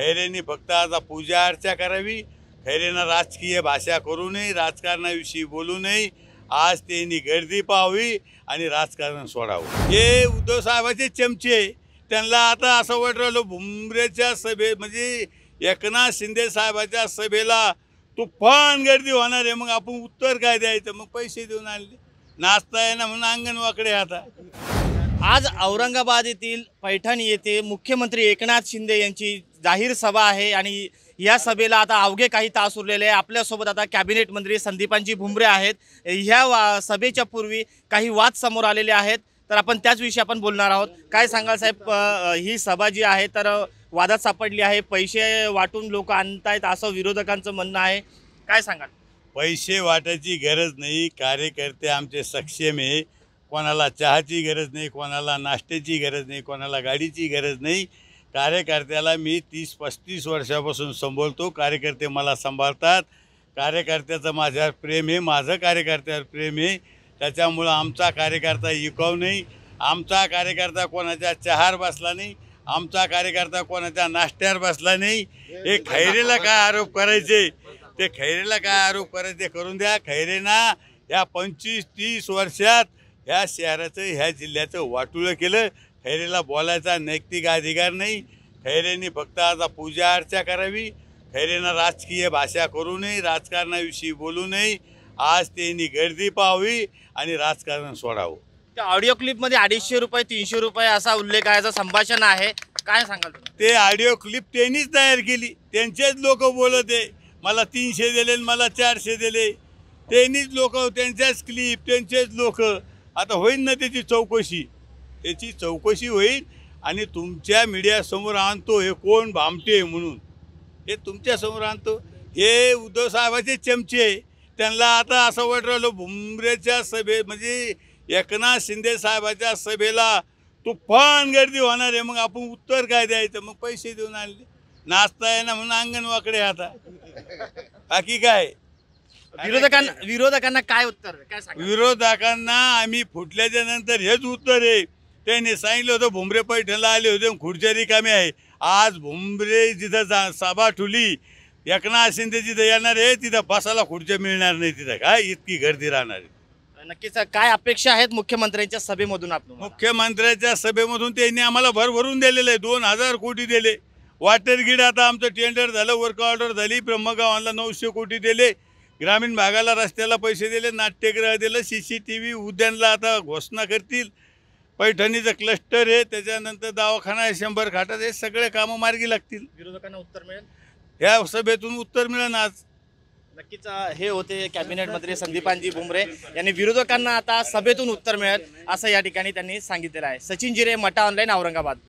खैरेंनी फक्त आता पूजा अर्चा करावी खैरेंना राजकीय भाषा करू नये राजकारणाविषयी बोलू नये आज त्यांनी गर्दी पाहावी आणि राजकारण सोडावं हे उद्धव साहेबाचे चमचे त्यांना आता असं वाटलं भुमरेच्या सभे म्हणजे एकनाथ शिंदे साहेबाच्या सभेला तुफान गर्दी होणार आहे मग आपण उत्तर काय द्यायचं मग पैसे देऊन आणले नाचता येणार म्हणून अंगणवाकडे आता आज औरंगाबाद येथील पैठण येथे मुख्यमंत्री एकनाथ शिंदे यांची जाहीर सभा आहे आणि या सभेला आता अवघे काही तास उरलेले आहे आपल्यासोबत आता कॅबिनेट मंत्री संदीपांजी भुमरे आहेत ह्या वा सभेच्या पूर्वी काही वाद समोर आलेले आहेत तर आपण त्याच विषयी आपण बोलणार आहोत काय सांगाल साहेब ही सभा जी आहे तर वादात सापडली आहे पैसे वाटून लोक आणतायत असं विरोधकांचं म्हणणं आहे काय सांगाल पैसे वाटायची गरज नाही कार्यकर्ते आमचे सक्षम आहे कोणाला चहाची गरज नाही कोणाला नाश्त्याची गरज नाही कोणाला गाडीची गरज नाही कार्यकर्त्याला मी तीस पस्तीस वर्षापासून संबोलतो कार्यकर्ते मला सांभाळतात कार्यकर्त्याचं माझ्यावर प्रेम आहे माझं कार्यकर्त्यावर प्रेम आहे त्याच्यामुळं आमचा कार्यकर्ता इकाव नाही आमचा कार्यकर्ता कोणाच्या चहार बसला नाही आमचा कार्यकर्ता कोणाच्या नाश्त्यावर बसला नाही हे खैरेला काय आरोप करायचे ते खैरेला काय आरोप करायचे करून द्या खैरेना या पंचवीस तीस वर्षात ह्या शहराचं ह्या जिल्ह्याचं वाटुळं केलं हैरेला बोलायचा नैतिक अधिकार नाही खैरेंनी फक्त आता पूजा अर्चा करावी खैरेनं राजकीय भाषा करू नये राजकारणाविषयी बोलू नये आज त्यांनी गर्दी पाहावी आणि राजकारण सोडावं त्या ऑडिओ क्लिपमध्ये अडीचशे रुपये तीनशे रुपये असा उल्लेख आहे संभाषण आहे काय सांगाल ते ऑडिओ क्लिप त्यांनीच तयार केली त्यांचेच लोक बोलत आहे मला तीनशे दिले आणि मला चारशे दिले त्यांनीच लोक त्यांच्याच क्लिप त्यांचेच लोक आता होईन ना त्याची चौकशी याची चौकशी होईल आणि तुमच्या मीडियासमोर आणतो हे कोण भामटे म्हणून हे तुमच्यासमोर आणतो हे उद्धव साहेबाचे चमचे त्यांना आता असं वाटत राहिलं भुमरेच्या सभे म्हणजे एकनाथ शिंदे साहेबाच्या सभेला तुफान गर्दी होणार आहे मग आपण उत्तर काय द्यायचं मग पैसे देऊन आणले नाचता ना म्हणून अंगण आता बाकी काय विरोधकांना विरोधकांना काय उत्तर काय विरोधकांना आम्ही फुटल्याच्या नंतर हेच उत्तर आहे त्यांनी सांगितलं होतं भुमरे पैठणला आले होते खुर्च्या रिकामी आहे आज भुमरे जिथं जा सभा ठुली एकनाथ शिंदे जिथं येणार आहे तिथं बसायला खुर्च्या मिळणार नाही तिथं काय इतकी गर्दी राहणार आहे नक्कीच काय अपेक्षा आहेत मुख्यमंत्र्यांच्या सभेमधून आपण मुख्यमंत्र्यांच्या सभेमधून त्यांनी आम्हाला भरभरून दिलेलं आहे दोन हजार कोटी दिले वॉटर गिड आता आमचं टेंडर झालं वर्क ऑर्डर झाली ब्रह्मगावांना नऊशे कोटी दिले ग्रामीण भागाला रस्त्याला पैसे दिले नाट्यगृह दिलं सी सी टी व्ही उद्यानला आता घोषणा करतील पैठणीचं क्लस्टर आहे त्याच्यानंतर दवाखाना आहे शंभर खाटात हे सगळे कामं मार्गी लागतील विरोधकांना उत्तर मिळेल या सभेतून उत्तर मिळेल आज नक्कीच हे होते कॅबिनेट मंत्री संदीपानजी भुमरे यांनी विरोधकांना आता सभेतून उत्तर मिळेल असं या ठिकाणी त्यांनी सांगितलेलं आहे सचिन जिरे मटा ऑनलाईन औरंगाबाद